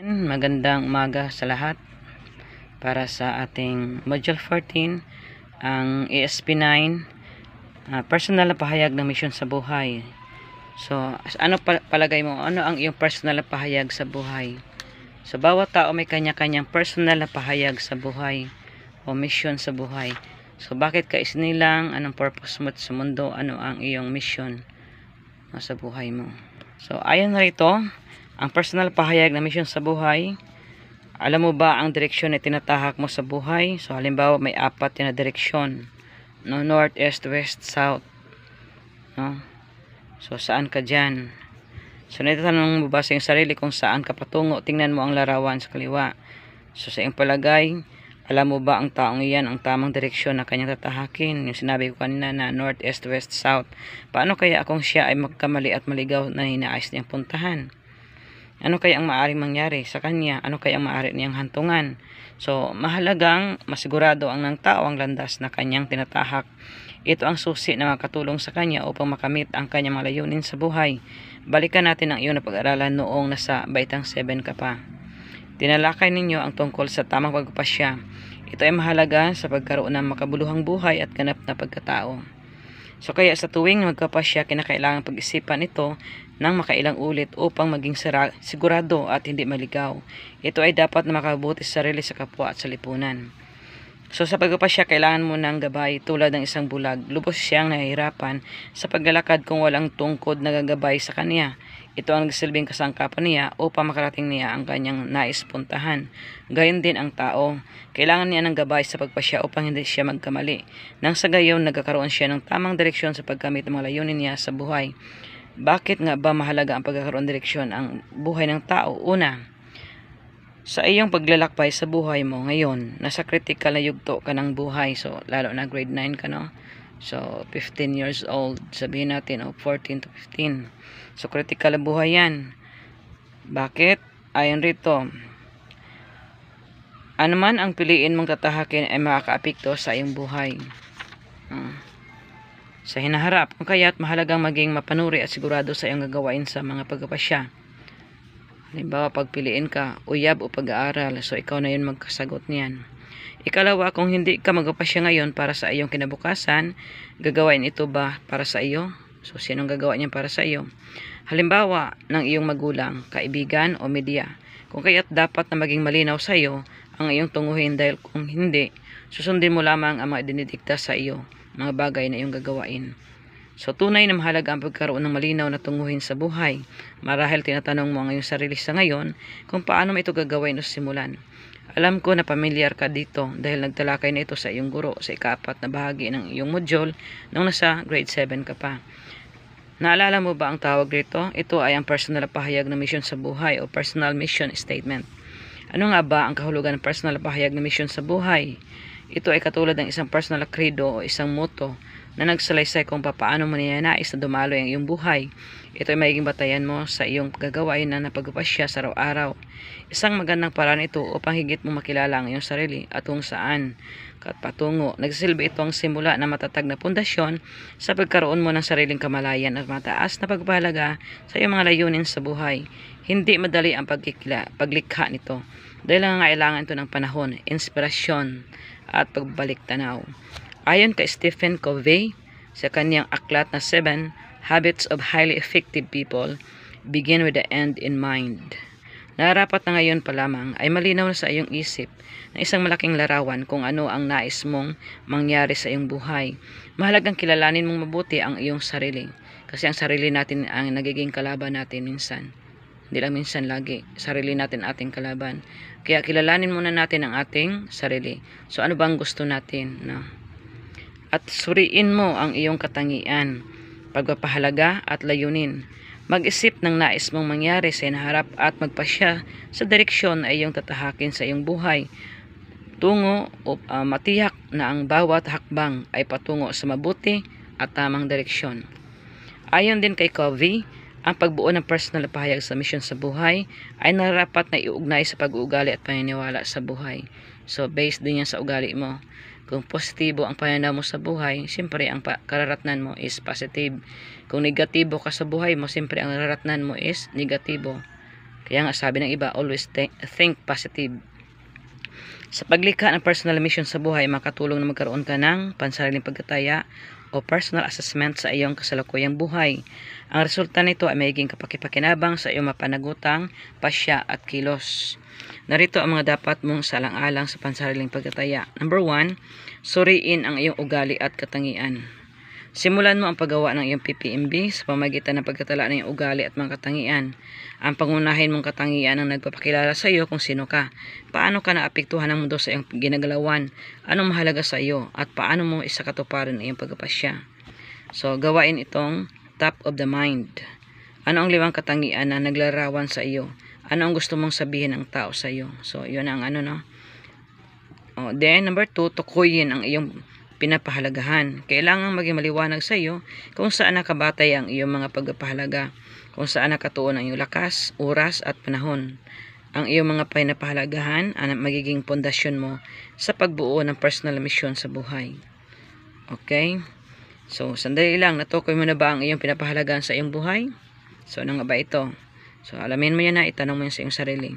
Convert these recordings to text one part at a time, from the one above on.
Magandang umaga sa lahat para sa ating Module 14 ang ESP9 uh, ah, personal na pahayag ng misyon sa buhay so ano pa palagay mo ano ang iyong personal na pahayag sa buhay so bawat tao may kanya-kanyang personal na pahayag sa buhay o misyon sa buhay so bakit ka isinilang anong purpose mo sa mundo ano ang iyong misyon ah, sa buhay mo so ayon rito ang personal pahayag na misyon sa buhay, alam mo ba ang direksyon na tinatahak mo sa buhay? So halimbawa may apat na direksyon, no? north, east, west, south. No? So saan ka diyan? So natatanong mo ba sa iyong sarili kung saan ka patungo? Tingnan mo ang larawan sa kaliwa. So sa iyong palagay, alam mo ba ang taong iyan ang tamang direksyon na kanyang tatahakin? Yung sinabi ko kanina na north, east, west, south. Paano kaya akong siya ay magkamali at maligaw na hinaayos niyang puntahan? Ano kaya ang maaring mangyari sa kanya? Ano kaya ang maaari niyang hantungan? So, mahalagang masigurado ang ng tao ang landas na kanyang tinatahak. Ito ang susi na makatulong sa kanya upang makamit ang kanyang mga layunin sa buhay. Balikan natin ang iyon na pag-aralan noong nasa baitang 7 ka pa. Tinalakay ninyo ang tungkol sa tamang pagpasya. Ito ay mahalaga sa pagkaroon ng makabuluhang buhay at ganap na pagkatao. So kaya sa tuwing magkapasya, kinakailangan pag-isipan ito ng makailang ulit upang maging sigurado at hindi maligaw. Ito ay dapat na makabuti sa sarili sa kapwa at sa lipunan. So sa pagpapasya, kailangan mo ng gabay tulad ng isang bulag. Lubos siyang nahihirapan sa paglalakad kung walang tungkod na gagabay sa kanya. Ito ang nagsilbing kasangkapan niya upang makarating niya ang kanyang nais puntahan. Gayon din ang tao. Kailangan niya ng gabay sa pagpasya upang hindi siya magkamali. Nang sa gayon, nagkakaroon siya ng tamang direksyon sa paggamit ng mga layunin niya sa buhay. Bakit nga ba mahalaga ang pagkakaroon ng direksyon ang buhay ng tao? Una, sa iyong paglalakbay sa buhay mo ngayon, nasa critical na yugto ka ng buhay, so lalo na grade 9 ka no, So, 15 years old. Sabihin natin, oh, 14 to 15. So, critical buhay yan. Bakit? Ayon rito. Ano man ang piliin mong tatahakin ay makakaapekto sa iyong buhay. Hmm. Sa hinaharap, kung kaya't mahalagang maging mapanuri at sigurado sa iyong gagawain sa mga pagkapasya. Halimbawa, pagpiliin ka, uyab o pag-aaral, so ikaw na yun magkasagot niyan. Ikalawa, kung hindi ka magpapasya ngayon para sa iyong kinabukasan, gagawin ito ba para sa iyo? So, sinong gagawa niyan para sa iyo? Halimbawa, ng iyong magulang, kaibigan o media. Kung kaya't dapat na maging malinaw sa iyo ang iyong tunguhin dahil kung hindi, susundin mo lamang ang mga dinidikta sa iyo, mga bagay na iyong gagawain. So tunay na mahalaga ang pagkaroon ng malinaw na tunguhin sa buhay. Marahil tinatanong mo ang iyong sarili sa ngayon kung paano mo ito gagawin o simulan. Alam ko na pamilyar ka dito dahil nagtalakay na ito sa iyong guro sa ikapat na bahagi ng iyong module nung nasa grade 7 ka pa. Naalala mo ba ang tawag rito? Ito ay ang personal pahayag na mission sa buhay o personal mission statement. Ano nga ba ang kahulugan ng personal pahayag na mission sa buhay? Ito ay katulad ng isang personal credo o isang motto na nagsalaysay kung paano mo ninanais na dumaloy ang iyong buhay ito ay magiging batayan mo sa iyong gagawain na napagpasya sa araw-araw. Isang magandang paraan ito upang higit mo makilala ang iyong sarili at kung saan at patungo. Nagsisilbi ito ang simula na matatag na pundasyon sa pagkaroon mo ng sariling kamalayan at mataas na pagbalaga sa iyong mga layunin sa buhay. Hindi madali ang pagkikla, paglikha nito dahil nangangailangan ito ng panahon, inspirasyon at pagbalik tanaw. Ayon kay Stephen Covey sa kanyang aklat na 7, habits of highly effective people begin with the end in mind. Narapat na ngayon pa lamang ay malinaw na sa iyong isip na isang malaking larawan kung ano ang nais mong mangyari sa iyong buhay. Mahalagang kilalanin mong mabuti ang iyong sarili kasi ang sarili natin ang nagiging kalaban natin minsan. Hindi lang minsan lagi, sarili natin ating kalaban. Kaya kilalanin muna natin ang ating sarili. So ano bang gusto natin? No? At suriin mo ang iyong katangian pagpapahalaga at layunin. Mag-isip ng nais mong mangyari sa inaharap at magpasya sa direksyon ay iyong tatahakin sa iyong buhay. Tungo o uh, matiyak na ang bawat hakbang ay patungo sa mabuti at tamang direksyon. Ayon din kay Covey, ang pagbuo ng personal na pahayag sa misyon sa buhay ay narapat na iugnay sa pag-uugali at paniniwala sa buhay. So, based din yan sa ugali mo. Kung positibo ang pananaw mo sa buhay, siyempre ang kararatnan mo is positive. Kung negatibo ka sa buhay mo, siyempre ang kararatnan mo is negatibo. Kaya nga sabi ng iba, always think positive. Sa paglikha ng personal mission sa buhay, makatulong na magkaroon ka ng pansariling pagkataya o personal assessment sa iyong kasalukuyang buhay. Ang resulta nito ay magiging kapakipakinabang sa iyong mapanagutang pasya at kilos. Narito ang mga dapat mong salang-alang sa pansariling pagtataya. Number 1, suriin ang iyong ugali at katangian. Simulan mo ang paggawa ng iyong PPMB sa pamagitan ng pagtatala ng iyong ugali at mga katangian. Ang pangunahin mong katangian ang nagpapakilala sa iyo kung sino ka, paano ka naapektuhan ng mundo sa iyong ginagalawan, anong mahalaga sa iyo, at paano mo isakatuparin ang iyong pagkapasya. So, gawain itong top of the mind. Ano ang limang katangian na naglarawan sa iyo? ano ang gusto mong sabihin ng tao sa iyo. So, yun ang ano, no? Oh, then, number 2 tukuyin ang iyong pinapahalagahan. Kailangan maging maliwanag sa iyo kung saan nakabatay ang iyong mga pagpapahalaga, kung saan nakatuon ang iyong lakas, oras at panahon. Ang iyong mga pinapahalagahan ang magiging pundasyon mo sa pagbuo ng personal mission sa buhay. Okay? So, sandali lang, natukoy mo na ba ang iyong pinapahalagahan sa iyong buhay? So, ano nga ba ito? So, alamin mo yan na, itanong mo yan sa iyong sarili.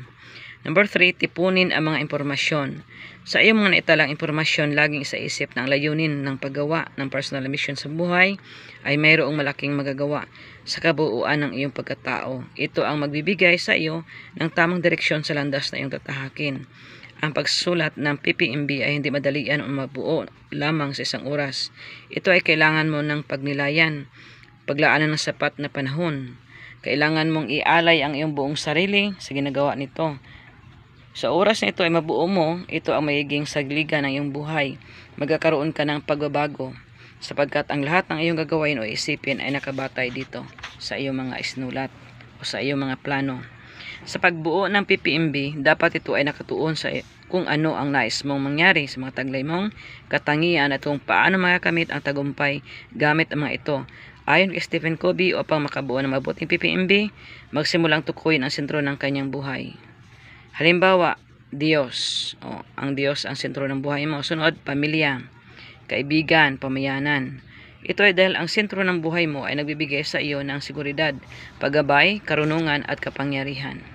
Number 3, tipunin ang mga impormasyon. Sa iyong mga naitalang impormasyon, laging isa isip na ang layunin ng paggawa ng personal mission sa buhay ay mayroong malaking magagawa sa kabuuan ng iyong pagkatao. Ito ang magbibigay sa iyo ng tamang direksyon sa landas na iyong tatahakin. Ang pagsulat ng PPMB ay hindi madalian o mabuo lamang sa isang oras. Ito ay kailangan mo ng pagnilayan, paglaanan ng sapat na panahon, kailangan mong ialay ang iyong buong sarili sa ginagawa nito. Sa oras na ito ay mabuo mo, ito ang magiging sagliga ng iyong buhay. Magkakaroon ka ng pagbabago sapagkat ang lahat ng iyong gagawin o isipin ay nakabatay dito sa iyong mga isnulat o sa iyong mga plano. Sa pagbuo ng PPMB, dapat ito ay nakatuon sa kung ano ang nais mong mangyari sa mga taglay mong katangian at kung paano makakamit ang tagumpay gamit ang mga ito. Ayon kay Stephen Covey, upang makabuo ng mabuting PPMB, magsimulang tukuyin ang sentro ng kanyang buhay. Halimbawa, Diyos. O, ang Diyos ang sentro ng buhay mo. Sunod, pamilya, kaibigan, pamayanan. Ito ay dahil ang sentro ng buhay mo ay nagbibigay sa iyo ng seguridad, paggabay, karunungan at kapangyarihan.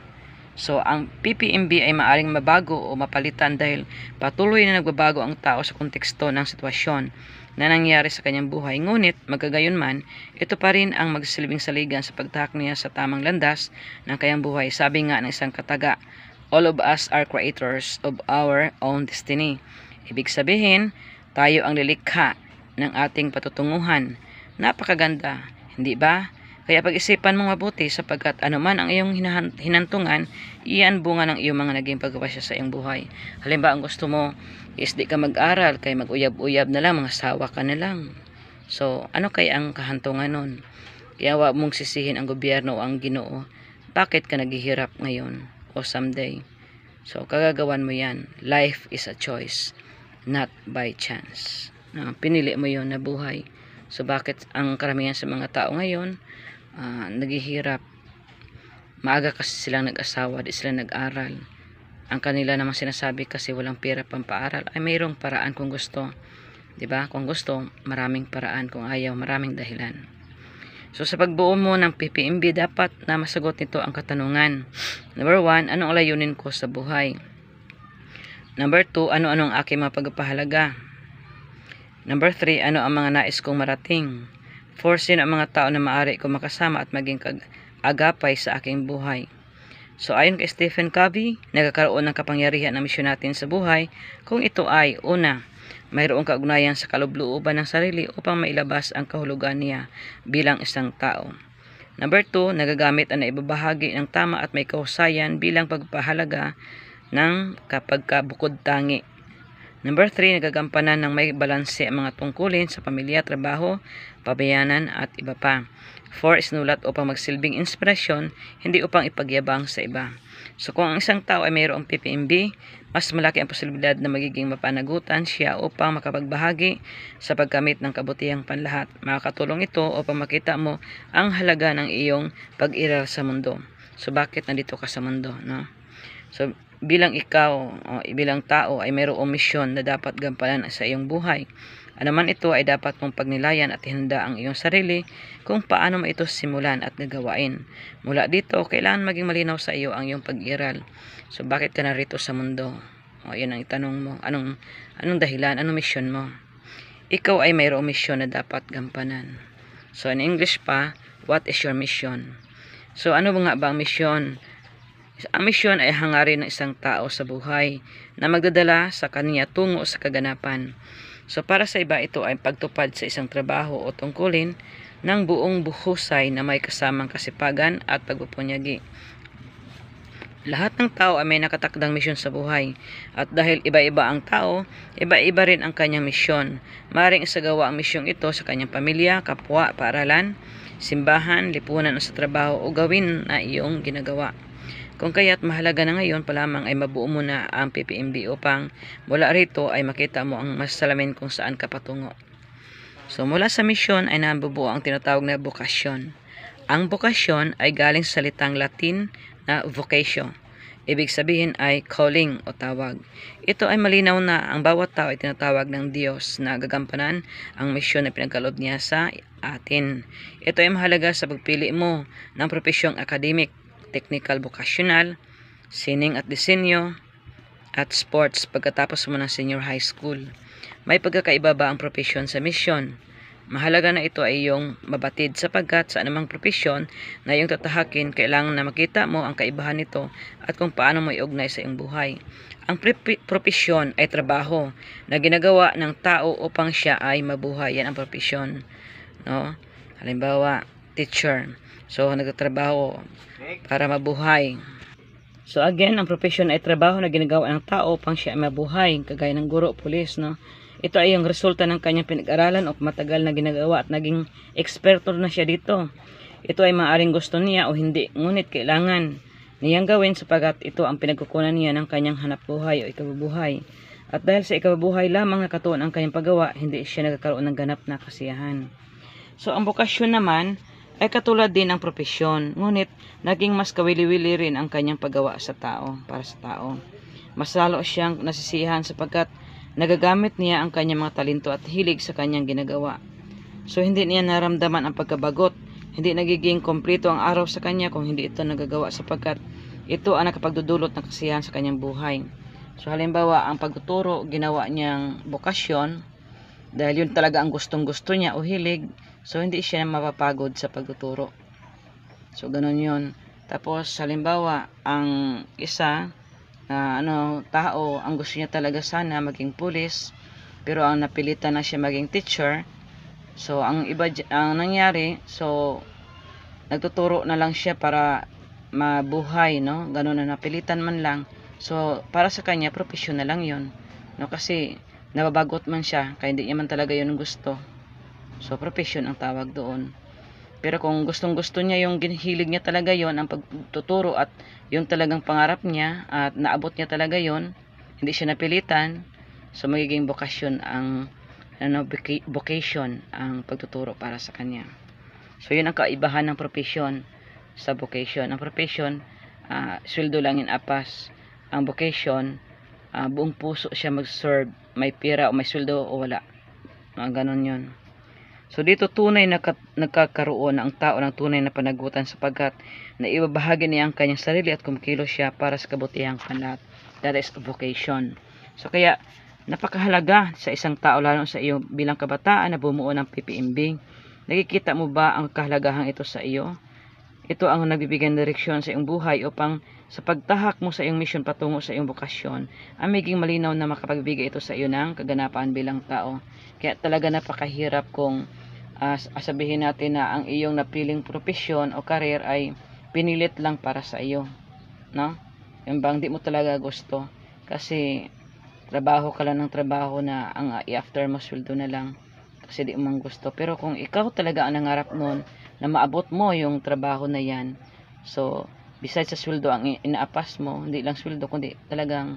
So, ang PPMB ay maaring mabago o mapalitan dahil patuloy na nagbabago ang tao sa konteksto ng sitwasyon na nangyari sa kanyang buhay. Ngunit, magkagayon man, ito pa rin ang magsilbing saligan sa pagtahak niya sa tamang landas ng kanyang buhay. Sabi nga ng isang kataga, all of us are creators of our own destiny. Ibig sabihin, tayo ang lilikha ng ating patutunguhan. Napakaganda, hindi ba? Kaya pag-isipan mong mabuti sapagkat anuman ang iyong hinantungan, iyan bunga ng iyong mga naging pagkapasya sa iyong buhay. Halimbawa, ang gusto mo is di ka mag-aral, kay mag-uyab-uyab na lang, mga sawa ka na lang. So, ano kay ang kahantungan nun? Kaya wa mong sisihin ang gobyerno o ang ginoo. Bakit ka naghihirap ngayon o someday? So, kagagawan mo yan. Life is a choice, not by chance. Uh, pinili mo yon na buhay. So, bakit ang karamihan sa mga tao ngayon uh, naghihirap maaga kasi silang nag-asawa di sila nag-aral ang kanila naman sinasabi kasi walang pera pang paaral ay mayroong paraan kung gusto 'di ba kung gusto maraming paraan kung ayaw maraming dahilan so sa pagbuo mo ng PPMB dapat na masagot nito ang katanungan number 1 anong layunin ko sa buhay number 2 ano ano ang aking mapagpahalaga number 3 ano ang mga nais kong marating Forsin ang mga tao na maari ko makasama at maging agapay sa aking buhay. So ayon kay Stephen Covey, nagkakaroon ng kapangyarihan ang misyon natin sa buhay kung ito ay una, mayroong kaugnayan sa kalubluuban ng sarili upang mailabas ang kahulugan niya bilang isang tao. Number 2, nagagamit ang naibabahagi ng tama at may kausayan bilang pagpahalaga ng kapagkabukod tangi. Number 3, nagagampanan ng may balanse ang mga tungkulin sa pamilya, trabaho pabayanan at iba pa. 4 isinulat upang magsilbing inspirasyon, hindi upang ipagyabang sa iba. So kung ang isang tao ay mayroong PPMB, mas malaki ang posibilidad na magiging mapanagutan siya upang makapagbahagi sa pagkamit ng kabutihang panlahat. Makakatulong ito upang makita mo ang halaga ng iyong pag-iral sa mundo. So bakit nandito ka sa mundo? No? So bilang ikaw o bilang tao ay mayroong misyon na dapat gampanan sa iyong buhay. Anuman ito ay dapat mong pagnilayan at handa ang iyong sarili kung paano mo ito simulan at gagawain. Mula dito, kailangan maging malinaw sa iyo ang iyong pag-iral. So bakit ka narito sa mundo? O yun ang itanong mo. Anong, anong dahilan? Anong misyon mo? Ikaw ay mayroong misyon na dapat gampanan. So in English pa, what is your mission? So ano nga ba ang misyon? Ang misyon ay hangarin ng isang tao sa buhay na magdadala sa kanya tungo sa kaganapan. So para sa iba ito ay pagtupad sa isang trabaho o tungkulin ng buong buhusay na may kasamang kasipagan at pagpupunyagi. Lahat ng tao ay may nakatakdang misyon sa buhay at dahil iba-iba ang tao, iba-iba rin ang kanyang misyon. Maring isagawa ang misyong ito sa kanyang pamilya, kapwa, paaralan, simbahan, lipunan o sa trabaho o gawin na iyong ginagawa. Kung kaya't mahalaga na ngayon pa lamang ay mabuo mo na ang PPMB upang mula rito ay makita mo ang mas salamin kung saan ka patungo. So mula sa misyon ay nabubuo ang tinatawag na bukasyon. Ang bukasyon ay galing sa salitang Latin na vocation. Ibig sabihin ay calling o tawag. Ito ay malinaw na ang bawat tao ay tinatawag ng Diyos na gagampanan ang misyon na pinagkaloob niya sa atin. Ito ay mahalaga sa pagpili mo ng propesyong academic, technical vocational, sining at disenyo, at sports pagkatapos mo ng senior high school. May pagkakaiba ba ang propesyon sa misyon? Mahalaga na ito ay iyong mabatid sapagkat sa anumang propesyon na iyong tatahakin, kailangan na makita mo ang kaibahan nito at kung paano mo iugnay sa iyong buhay. Ang propesyon ay trabaho na ginagawa ng tao upang siya ay mabuhay. Yan ang propesyon. No? Halimbawa, teacher. So, nagtatrabaho para mabuhay. So, again, ang profession ay trabaho na ginagawa ng tao pang siya ay mabuhay, kagaya ng guro, pulis, no? Ito ay ang resulta ng kanyang pinag-aralan o matagal na ginagawa at naging eksperto na siya dito. Ito ay maaring gusto niya o hindi, ngunit kailangan niyang gawin sapagat ito ang pinagkukunan niya ng kanyang hanap buhay o ikabubuhay. At dahil sa ikabubuhay lamang nakatuon ang kanyang paggawa, hindi siya nagkakaroon ng ganap na kasiyahan. So, ang bokasyon naman ay katulad din ng propesyon, ngunit naging mas kawili-wili rin ang kanyang paggawa sa tao, para sa tao. Mas lalo siyang nasisihan sapagkat nagagamit niya ang kanyang mga talento at hilig sa kanyang ginagawa. So hindi niya naramdaman ang pagkabagot, hindi nagiging kompleto ang araw sa kanya kung hindi ito nagagawa sapagkat ito ang nakapagdudulot ng kasiyahan sa kanyang buhay. So halimbawa, ang pagtuturo ginawa niyang bokasyon, dahil yun talaga ang gustong-gusto niya o hilig. So, hindi siya mapapagod sa pagtuturo. So, ganun yun. Tapos, halimbawa, ang isa, uh, ano, tao, ang gusto niya talaga sana maging pulis, pero ang napilitan na siya maging teacher. So, ang iba, ang nangyari, so, nagtuturo na lang siya para mabuhay, no? Ganun na napilitan man lang. So, para sa kanya, professional lang yun no? Kasi, nababagot man siya kaya hindi naman talaga yun gusto so profession ang tawag doon pero kung gustong gusto niya yung hilig niya talaga yon ang pagtuturo at yung talagang pangarap niya at naabot niya talaga yon hindi siya napilitan so magiging vocation ang ano, vocation ang pagtuturo para sa kanya so yun ang kaibahan ng profession sa vocation ang profession uh, sweldo lang in apas ang vocation uh, buong puso siya mag-serve may pera o may sweldo o wala mga ganun yon so dito tunay na nagkakaroon ang tao ng tunay na panagutan sapagkat naibabahagi niya ang kanyang sarili at kumikilos siya para sa kabutihang panat that is vocation so kaya napakahalaga sa isang tao lalo sa iyo bilang kabataan na bumuo ng PPMB nakikita mo ba ang kahalagahan ito sa iyo ito ang nagbibigay ng direksyon sa iyong buhay upang sa pagtahak mo sa iyong misyon patungo sa iyong bokasyon, ang maging malinaw na makapagbigay ito sa iyo ng kaganapan bilang tao. Kaya talaga napakahirap kung uh, sabihin natin na ang iyong napiling profesyon o karir ay pinilit lang para sa iyo. No? Yung bang di mo talaga gusto. Kasi trabaho ka lang ng trabaho na ang uh, i-after mo sweldo na lang kasi di mo gusto. Pero kung ikaw talaga ang nangarap nun na maabot mo yung trabaho na yan, so besides sa sweldo ang inaapas mo hindi lang sweldo kundi talagang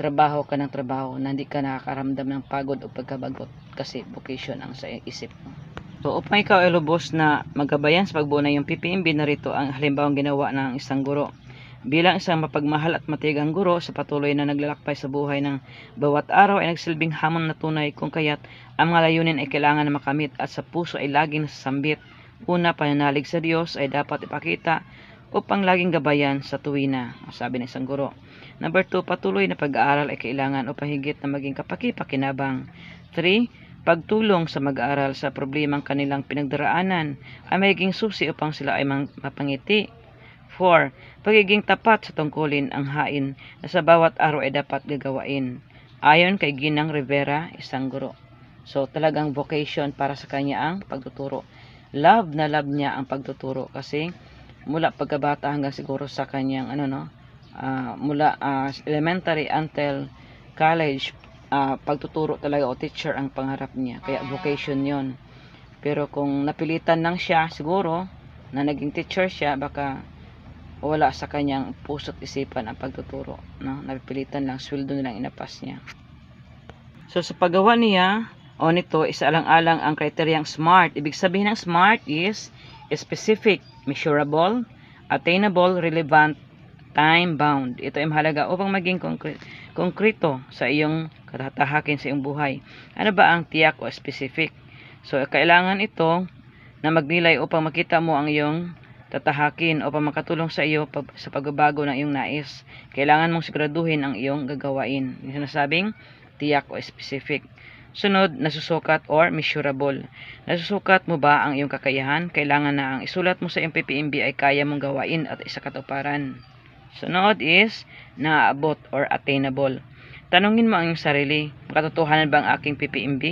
trabaho ka ng trabaho na hindi ka nakakaramdam ng pagod o pagkabagot kasi vocation ang sa isip mo so upang ikaw ay na magabayan sa pagbuo ng iyong PPMB narito ang halimbawa halimbawang ginawa ng isang guro bilang isang mapagmahal at matigang guro sa patuloy na naglalakbay sa buhay ng bawat araw ay nagsilbing hamon na tunay kung kaya't ang mga layunin ay kailangan na makamit at sa puso ay laging nasasambit una pananalig sa Diyos ay dapat ipakita upang laging gabayan sa tuwi na, sabi ng isang guro. Number 2, patuloy na pag-aaral ay kailangan upang higit na maging kapaki-pakinabang. 3, pagtulong sa mag-aaral sa problemang kanilang pinagdaraanan ay maging susi upang sila ay mapangiti. 4. Pagiging tapat sa tungkulin ang hain na sa bawat araw ay dapat gagawain. Ayon kay Ginang Rivera, isang guro. So talagang vocation para sa kanya ang pagtuturo. Love na love niya ang pagtuturo kasi mula pagkabata hanggang siguro sa kanyang ano no uh, mula uh, elementary until college uh, pagtuturo talaga o teacher ang pangarap niya kaya vocation yon pero kung napilitan nang siya siguro na naging teacher siya baka wala sa kanyang puso't isipan ang pagtuturo no? napilitan lang sweldo nilang inapas niya so sa paggawa niya o nito isa lang alang ang kriteriyang smart ibig sabihin ng smart is specific, measurable, attainable, relevant, time-bound. Ito ay mahalaga upang maging konkre konkreto sa iyong katatahakin sa iyong buhay. Ano ba ang tiyak o specific? So, kailangan ito na magnilay upang makita mo ang iyong tatahakin upang makatulong sa iyo sa pagbabago ng iyong nais. Kailangan mong siguraduhin ang iyong gagawain. Yung sinasabing tiyak o specific. Sunod, nasusukat or measurable. Nasusukat mo ba ang iyong kakayahan? Kailangan na ang isulat mo sa MPPMB ay kaya mong gawain at isa katuparan. Sunod is, naabot or attainable. Tanungin mo ang iyong sarili, katotohanan ba ang aking PPMB?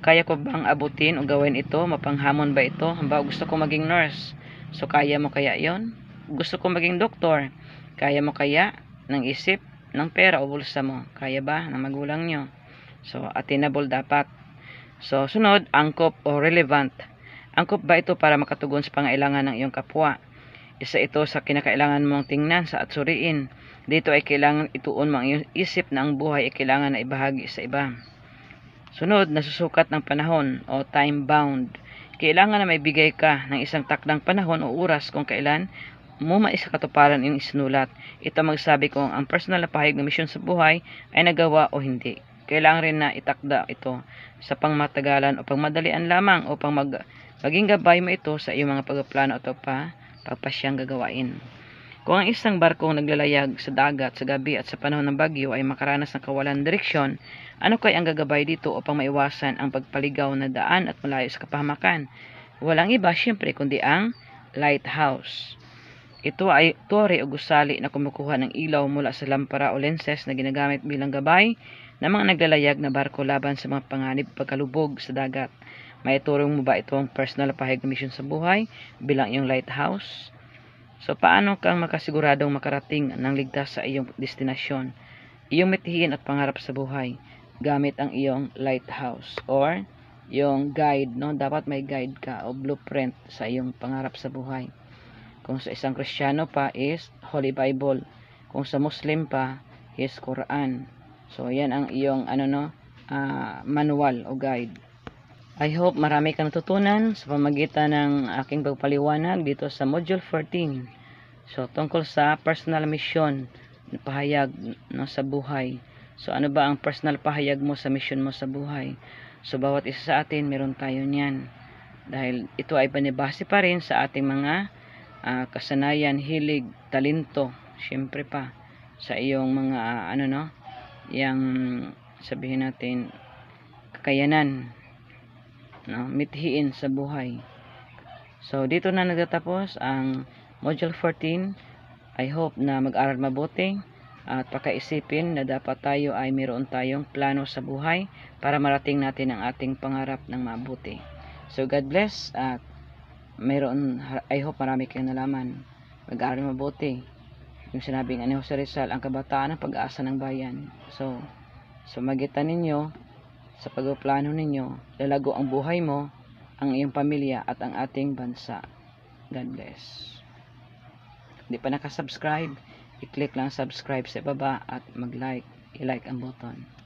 Kaya ko bang abutin o gawin ito? Mapanghamon ba ito? Hamba, gusto ko maging nurse. So, kaya mo kaya yon? Gusto ko maging doktor. Kaya mo kaya ng isip, ng pera o bulsa mo? Kaya ba ng magulang nyo? So, attainable dapat. So, sunod, angkop o relevant. Angkop ba ito para makatugon sa pangailangan ng iyong kapwa? Isa ito sa kinakailangan mong tingnan sa atsuriin. Dito ay kailangan ituon mong isip na ang buhay ay kailangan na ibahagi sa iba. Sunod, nasusukat ng panahon o time bound. Kailangan na may bigay ka ng isang takdang panahon o oras kung kailan mo maisakatuparan ang isinulat. Ito magsabi kung ang personal na pahayag ng misyon sa buhay ay nagawa o hindi kailangan rin na itakda ito sa pangmatagalan o pangmadalian lamang upang mag, maging gabay mo ito sa iyong mga pagplano o pa, pagpasyang gagawain. Kung ang isang barkong naglalayag sa dagat sa gabi at sa panahon ng bagyo ay makaranas ng kawalan direksyon, ano kay ang gagabay dito upang maiwasan ang pagpaligaw na daan at malayo sa kapahamakan? Walang iba siyempre kundi ang lighthouse. Ito ay tore o gusali na kumukuha ng ilaw mula sa lampara o lenses na ginagamit bilang gabay ng mga naglalayag na barko laban sa mga panganib pagkalubog sa dagat. May turong mo ba ito ang personal pahayag na mission sa buhay bilang iyong lighthouse? So, paano kang makasiguradong makarating ng ligtas sa iyong destinasyon, iyong mitihin at pangarap sa buhay gamit ang iyong lighthouse or yung guide, no? Dapat may guide ka o blueprint sa iyong pangarap sa buhay. Kung sa isang Kristiyano pa is Holy Bible. Kung sa Muslim pa is Quran. So yan ang iyong ano no uh, manual o guide. I hope marami kang natutunan sa pamagitan ng aking pagpaliwanag dito sa Module 14. So, tungkol sa personal mission na pahayag no, sa buhay. So, ano ba ang personal pahayag mo sa mission mo sa buhay? So, bawat isa sa atin, meron tayo niyan. Dahil ito ay panibase pa rin sa ating mga uh, kasanayan, hilig, talento, syempre pa sa iyong mga uh, ano no, yang sabihin natin kakayanan no, mithiin sa buhay. So dito na nagtatapos ang module 14. I hope na mag-aral mabuti at pakaisipin na dapat tayo ay mayroon tayong plano sa buhay para marating natin ang ating pangarap ng mabuti. So God bless at mayroon, I hope marami kayong nalaman. Pag-aaral mabuti. Yung sinabing ni Jose Rizal, ang kabataan ang pag-asa ng bayan. So, sa magitan ninyo, sa pagpaplano ninyo, lalago ang buhay mo, ang iyong pamilya at ang ating bansa. God bless. Hindi pa nakasubscribe, i-click lang subscribe sa baba at mag-like, i-like ang button.